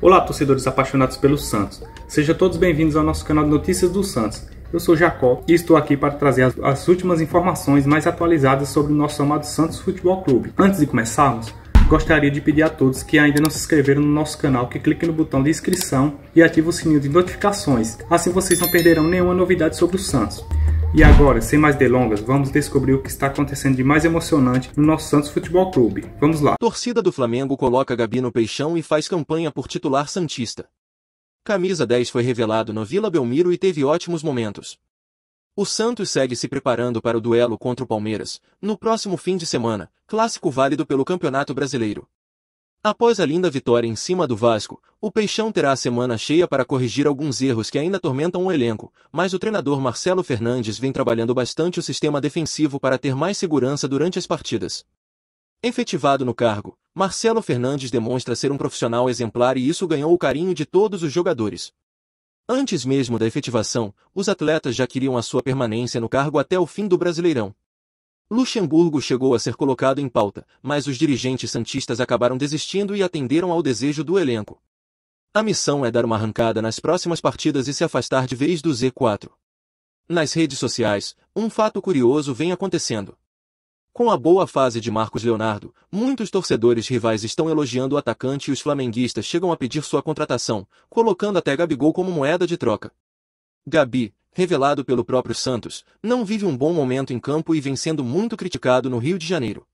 Olá, torcedores apaixonados pelo Santos. Sejam todos bem-vindos ao nosso canal de Notícias do Santos. Eu sou Jacó e estou aqui para trazer as, as, últimas informações mais atualizadas sobre o nosso amado Santos Futebol Clube. Antes de começarmos, gostaria de pedir a todos que ainda não se inscreveram no nosso canal que cliquem no botão de inscrição e ativem o sininho de notificações. Assim vocês não perderão nenhuma novidade sobre o Santos. E agora, sem mais delongas, vamos descobrir o que está acontecendo de mais emocionante no nosso Santos Futebol Clube. Vamos lá. Torcida do Flamengo coloca Gabi no peixão e faz campanha por titular santista. Camisa 10 foi revelado no Vila Belmiro e teve ótimos momentos. O Santos segue se preparando para o duelo contra o Palmeiras, no próximo fim de semana, clássico válido pelo Campeonato Brasileiro. Após a linda vitória em cima do Vasco, o Peixão terá a semana cheia para corrigir alguns erros que ainda atormentam o elenco, mas o treinador Marcelo Fernandes vem trabalhando bastante o sistema defensivo para ter mais segurança durante as partidas. Efetivado no cargo, Marcelo Fernandes demonstra ser um profissional exemplar e isso ganhou o carinho de todos os jogadores. Antes mesmo da efetivação, os atletas já queriam a sua permanência no cargo até o fim do Brasileirão. Luxemburgo chegou a ser colocado em pauta, mas os dirigentes santistas acabaram desistindo e atenderam ao desejo do elenco. A missão é dar uma arrancada nas próximas partidas e se afastar de vez do Z4. Nas redes sociais, um fato curioso vem acontecendo. Com a boa fase de Marcos Leonardo, muitos torcedores rivais estão elogiando o atacante e os flamenguistas chegam a pedir sua contratação, colocando até Gabigol como moeda de troca. Gabi, revelado pelo próprio Santos, não vive um bom momento em campo e vem sendo muito criticado no Rio de Janeiro.